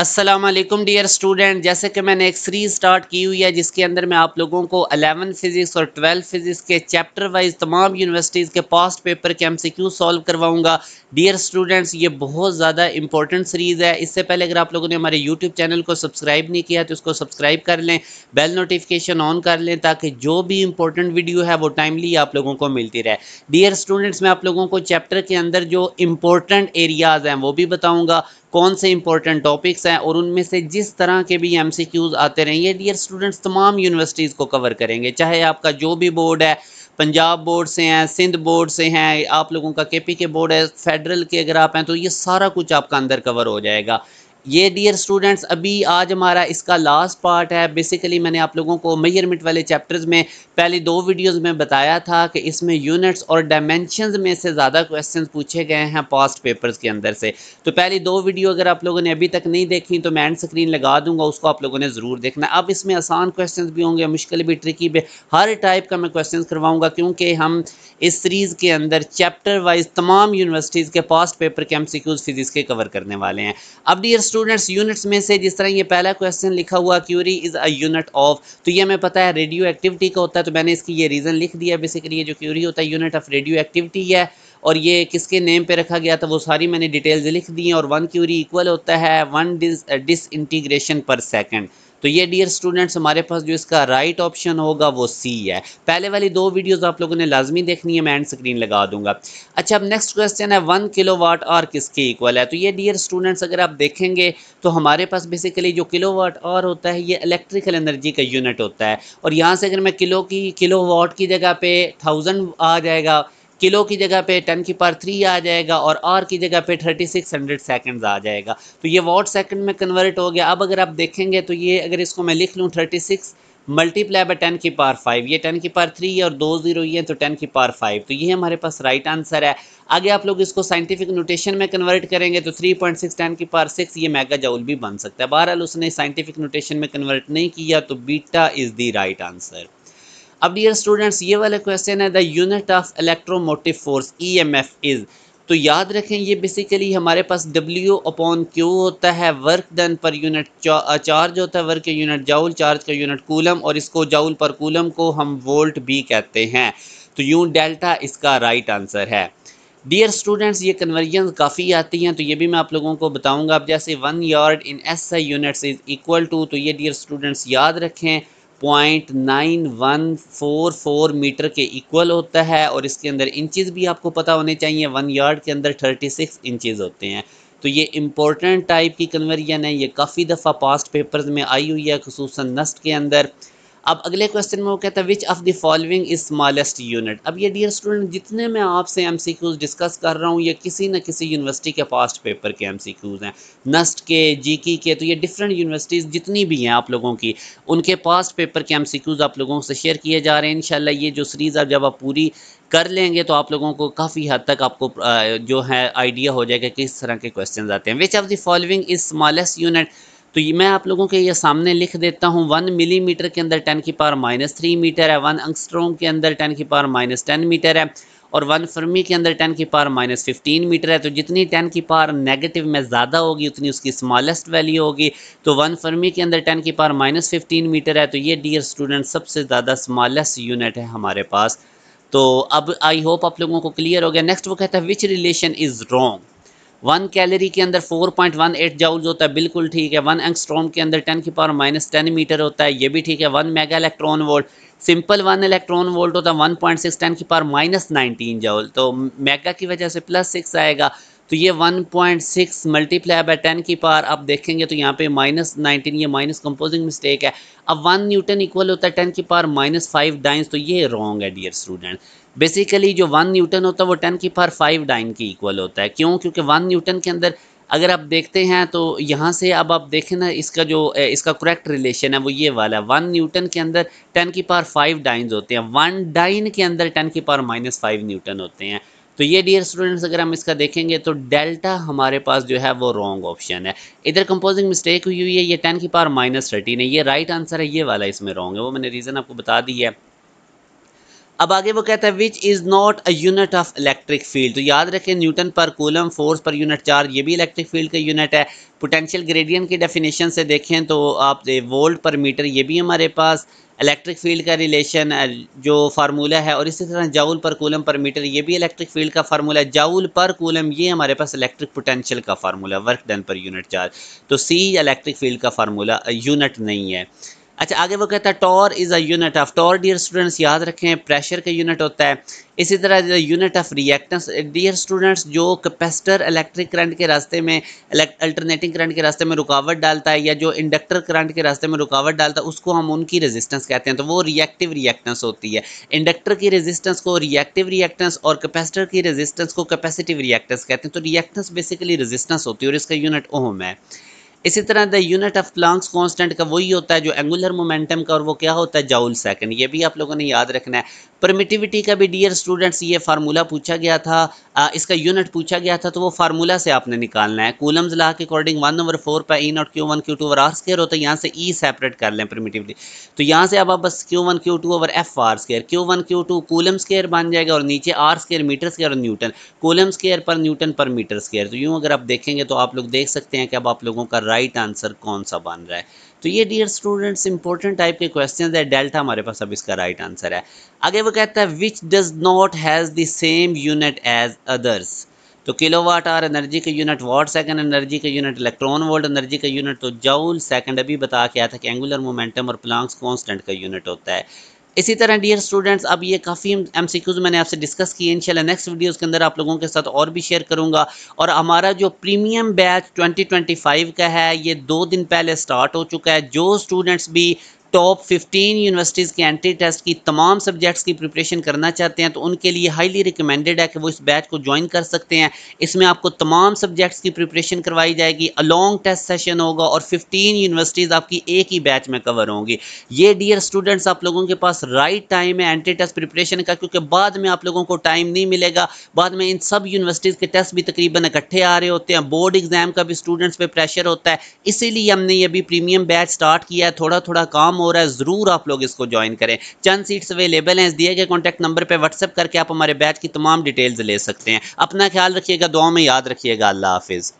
Aslam dear student जैसे कि मैंने एक सीरीज स्टार्ट की हुई है जिसके अंदर मैं आप लोगों को 11 फिज़िक्स और 12 फिज़िक्स के चैप्टर वाइज तमाम यूनिवर्सिटीज़ के पास्ट पेपर के एम सी क्यू सॉल्व करवाऊँगा डियर स्टूडेंट्स ये बहुत ज़्यादा इंपॉर्टेंट सीरीज़ है इससे पहले अगर आप लोगों ने हमारे यूट्यूब चैनल को सब्सक्राइब नहीं किया तो उसको सब्सक्राइब कर लें बेल नोटिफिकेशन ऑन कर लें ताकि जो भी इंपॉर्टेंट वीडियो है वो टाइमली आप लोगों को मिलती रहे डियर स्टूडेंट्स मैं आप लोगों को चैप्टर के अंदर जो इंपॉर्टेंट एरियाज़ हैं वो भी बताऊँगा कौन से इंपॉर्टेंट टॉपिक्स हैं और उनमें से जिस तरह के भी एम आते रहेंगे डियर स्टूडेंट्स तमाम यूनिवर्सिटीज़ को कवर करेंगे चाहे आपका जो भी बोर्ड है पंजाब बोर्ड से हैं सिंध बोर्ड से हैं आप लोगों का पी के बोर्ड है फेडरल के अगर आप हैं तो ये सारा कुछ आपका अंदर कवर हो जाएगा ये डियर स्टूडेंट्स अभी आज हमारा इसका लास्ट पार्ट है बेसिकली मैंने आप लोगों को मेयरमेंट वाले चैप्टर्स में पहले दो वीडियोस में बताया था कि इसमें यूनिट्स और डायमेंशंस में से ज़्यादा क्वेश्चंस पूछे गए हैं पास्ट पेपर्स के अंदर से तो पहली दो वीडियो अगर आप लोगों ने अभी तक नहीं देखी तो मैं एंड स्क्रीन लगा दूंगा उसको आप लोगों ने ज़रूर देखना अब इसमें आसान क्वेश्चन भी होंगे मुश्किल भी ट्रिकी भी हर टाइप का मैं क्वेश्चन करवाऊँगा क्योंकि हम इस सीरीज़ के अंदर चैप्टर वाइज तमाम यूनिवर्सिटीज़ के पास्ट पेपर के एम फिज़िक्स के कवर करने वाले हैं अब डियर स्टूडेंट्स यूनिट्स में से जिस तरह ये पहला क्वेश्चन लिखा हुआ curie is a unit of तो ये हमें पता है रेडियो एक्टिविटी का होता है तो मैंने इसकी ये रीज़न लिख दिया बेसिकली ये जो क्यूरी होता है यूनिट ऑफ रेडियो एक्टिविटी है और ये किसके नेम पे रखा गया था वो सारी मैंने डिटेल्स लिख दी हैं और वन क्यूरी इक्वल होता है one dis disintegration per second तो ये डियर स्टूडेंट्स हमारे पास जो इसका राइट ऑप्शन होगा वो सी है पहले वाली दो वीडियोस आप लोगों ने लाजमी देखनी है मैं एंड स्क्रीन लगा दूंगा अच्छा अब नेक्स्ट क्वेश्चन है वन किलो वाट आर किसके इक्वल है तो ये डियर स्टूडेंट्स अगर आप देखेंगे तो हमारे पास बेसिकली जो किलो वाट आर होता है ये इलेक्ट्रिकल एनर्जी का यूनिट होता है और यहाँ से अगर मैं किलो की किलो वाट की जगह पे थाउजेंड आ जाएगा किलो की जगह पे टेन की पार थ्री आ जाएगा और आर की जगह पे थर्टी सिक्स हंड्रेड सेकेंड आ जाएगा तो ये वॉट सेकेंड में कन्वर्ट हो गया अब अगर आप देखेंगे तो ये अगर इसको मैं लिख लूँ thirty six multiply by ten की पार फाइव ये टेन की पार थ्री है और दो जीरो ये तो टेन की पार फाइव तो ये हमारे पास राइट आंसर है आगे आप लोग इसको साइंटिफिक नोटेशन में कन्वर्ट करेंगे तो थ्री पॉइंट सिक्स टेन की पार सिक्स ये मेगा जाउल भी बन सकता है बहरहाल उसने साइंटिफिक नोटेशन में कन्वर्ट नहीं किया तो beta is the right answer अब डियर स्टूडेंट्स ये वाला क्वेश्चन है the unit of electromotive force E M F is तो याद रखें ये बेसिकली हमारे पास डब्ल्यू अपॉन क्यू होता है work done per unit charge होता है वर्क के यूनिट जाउल चार्ज का यूनिट कूलम और इसको जाउल पर कूलम को हम वोल्ट भी कहते हैं तो यूं डेल्टा इसका राइट आंसर है डियर स्टूडेंट्स ये कन्वर्जन काफ़ी आती हैं तो ये भी मैं आप लोगों को बताऊंगा अब जैसे one yard in S I units is equal to तो ये डियर स्टूडेंट्स याद रखें point nine one four four metre के इक्वल होता है और इसके अंदर इंचेस भी आपको पता होने चाहिए वन यार्ड के अंदर थर्टी सिक्स इंचज़ होते हैं तो ये इम्पोर्टेंट टाइप की कन्वर्जन है ये काफ़ी दफ़ा पास्ट पेपर्स में आई हुई है खसूस नस्ट के अंदर अब अगले क्वेश्चन में वो कहता है which of the following is smallest unit अब ये डियर स्टूडेंट जितने मैं आपसे एम सी क्यूज डिस्कस कर रहा हूँ ये किसी न किसी यूनिवर्सिटी के पास्ट पेपर के एम सी क्यूज हैं नस्ट के जी के के तो ये डिफरेंट यूनिवर्सिटीज़ जितनी भी हैं आप लोगों की उनके पास्ट पेपर के एम सी क्यूज़ आप लोगों से शेयर किए जा रहे हैं इनशाला ये जो सीरीज़ आप जब आप पूरी कर लेंगे तो आप लोगों को काफ़ी हद तक आपको जो है आइडिया हो जाएगा किस तरह के क्वेश्चन आते हैं which of the following is smallest unit तो ये मैं आप लोगों के ये सामने लिख देता हूँ वन मिलीमीटर के अंदर टेन की पावर माइनस थ्री मीटर है वन अंगस्ट्रोम के अंदर टेन की पावर माइनस टेन मीटर है और वन फर्मी के अंदर टेन की पावर माइनस फिफ्टीन मीटर है तो जितनी टेन की पावर नेगेटिव में ज़्यादा होगी उतनी उसकी स्मॉलेस्ट वैल्यू होगी तो वन फर्मी के अंदर टेन की पावर माइनस फिफ्टीन मीटर है तो ये डियर स्टूडेंट सबसे ज़्यादा स्मॉलेस्ट यूनिट है हमारे पास तो अब आई होप आप लोगों को क्लियर हो गया नेक्स्ट वो कहता है which relation is wrong one calorie के अंदर 4.18 जाउल होता है बिल्कुल ठीक है वन एंगस्ट्रॉम के अंदर 10 की पावर माइनस टेन मीटर होता है ये भी ठीक है one mega electron volt simple one electron volt होता है वन पॉइंट सिक्स टेन की पावर माइनस नाइनटीन जाउल तो मेगा की वजह से प्लस सिक्स आएगा तो ये 1.6 मल्टीप्लाई बाई टेन की पार आप देखेंगे तो यहाँ पे माइनस नाइनटीन ये माइनस कंपोजिंग मिस्टेक है अब वन न्यूटन इक्वल होता है टेन की पार माइनस फाइव डाइन्स तो ये रॉन्ग है डियर स्टूडेंट बेसिकली जो वन न्यूटन होता है वो टेन की पार फाइव डाइन की इक्वल होता है क्यों क्योंकि वन न्यूटन के अंदर अगर आप देखते हैं तो यहाँ से अब आप देखें ना इसका जो इसका करेक्ट रिलेशन है वो ये वाला है वन न्यूटन के अंदर टेन की पार फाइव डाइन्स होते हैं वन डाइन के अंदर टेन की पार माइनस फाइव न्यूटन होते हैं तो ये डियर स्टूडेंट्स अगर हम इसका देखेंगे तो डेल्टा हमारे पास जो है वो रॉन्ग ऑप्शन है इधर कंपोजिंग मिस्टेक हुई हुई है ये टेन की पावर माइनस थर्टीन है ये राइट right आंसर है ये वाला इसमें रॉन्ग है वो मैंने रीज़न आपको बता दी है अब आगे वो कहता है which is not a unit of electric field तो याद रखें newton per coulomb force per unit charge ये भी इलेक्ट्रिक फील्ड का यूनिट है पोटेंशियल ग्रेडियंट की डेफिनेशन से देखें तो आप वोल्ट पर मीटर ये भी हमारे पास इलेक्ट्रिक फील्ड का रिलेशन जो फार्मूला है और इसी तरह joule per coulomb per metre ये भी इलेक्ट्रिक फील्ड का फार्मूला है जाउल पर कूलम ये हमारे पास इलेक्ट्रिक पोटेंशियल का formula work done per unit charge तो सी इलेक्ट्रिक फील्ड का फार्मूला यूनिट नहीं है अच्छा आगे वो कहता है torr is a unit of torr dear students याद रखें प्रेशर का यूनिट होता है इसी तरह unit of reactance dear students जो कैपेसिटर इलेक्ट्रिक करंट के रास्ते में अल्टरनेटिंग करंट के रास्ते में रुकावट डालता है या जो इंडक्टर करंट के रास्ते में रुकावट डालता है उसको हम उनकी रेजिस्टेंस कहते हैं तो वो रिएक्टिव रिएक्टेंस होती है इंडक्टर की रेजिस्टेंस को रिएक्टिव रिएक्टेंस और कैपेसिटर की रेजिस्टेंस को कैपेसिटिव रिएक्टेंस कहते हैं तो रिएक्टेंस बेसिकली रेजिस्टेंस होती है और इसका यूनिट ओम है इसी तरह the unit of Planck's constant का वही होता है जो एंगुलर मोमेंटम का और वो क्या होता है जाउल सेकंड ये भी आप लोगों ने याद रखना है परमिटिविटी का भी डियर स्टूडेंट्स ये फार्मूला पूछा गया था आ, इसका यूनिट पूछा गया था तो वो फार्मूला से आपने निकालना है कूलम्स ला के according one over four pi E naught Q one Q two over R square होता है यहाँ से ई e सेपरेट कर लें परमिटिविटी तो यहाँ से अब आप बस Q one Q two over F R square Q one Q two coulomb square बन जाएगा और नीचे आर स्केयर मीटर स्केयर और newton coulomb square per newton per metre square तो यूँ अगर आप देखेंगे तो आप लोग देख सकते हैं कि अब आप लोगों का राइट आंसर कौन सा बन रहा है तो ये डियर स्टूडेंट्स इंपॉर्टेंट टाइप के क्वेश्चन है डेल्टा हमारे पास अब इसका राइट आंसर है आगे वो कहता है which does not has the same unit as others तो किलोवाट आर एनर्जी के यूनिट वाट सेकंड एनर्जी के यूनिट इलेक्ट्रॉन वोल्ट एनर्जी का यूनिट तो जाऊल सेकंड अभी बता के आया था कि एंगुलर मोमेंटम और प्लांक्स कांस्टेंट का यूनिट होता है इसी तरह डियर स्टूडेंट्स अब ये काफ़ी एम मैंने आपसे डिस्कस किए इंशाल्लाह नेक्स्ट वीडियोस के अंदर आप लोगों के साथ और भी शेयर करूंगा और हमारा जो प्रीमियम बैच 2025 का है ये दो दिन पहले स्टार्ट हो चुका है जो स्टूडेंट्स भी टॉप 15 यूनिवर्सिटीज़ के एंट्री टेस्ट की तमाम सब्जेक्ट्स की प्रिपरेशन करना चाहते हैं तो उनके लिए हाईली रिकमेंडेड है कि वो इस बैच को ज्वाइन कर सकते हैं इसमें आपको तमाम सब्जेक्ट्स की प्रिपरेशन करवाई जाएगी अलॉन्ग टेस्ट सेशन होगा और 15 यूनिवर्सिटीज़ आपकी एक ही बैच में कवर होंगी ये डियर स्टूडेंट्स आप लोगों के पास राइट टाइम है एंट्री टेस्ट प्रिपरेशन का क्योंकि बाद में आप लोगों को टाइम नहीं मिलेगा बाद में इन सब यूनिवर्सिटीज़ के टेस्ट भी तकरीबन इकट्ठे आ रहे होते हैं बोर्ड एग्जाम का भी स्टूडेंट्स पर प्रेशर होता है इसीलिए हमने ये प्रीमियम बैच स्टार्ट किया है थोड़ा थोड़ा काम हो रहा है ज़रूर आप लोग इसको ज्वाइन करें चंद सीट्स अवेलेबल हैं इस दिए गए कॉन्टैक्ट नंबर पर व्हाट्सअप करके आप हमारे बैच की तमाम डिटेल्स ले सकते हैं अपना ख्याल रखिएगा दुआ में याद रखिएगा अल्लाह हाफिज़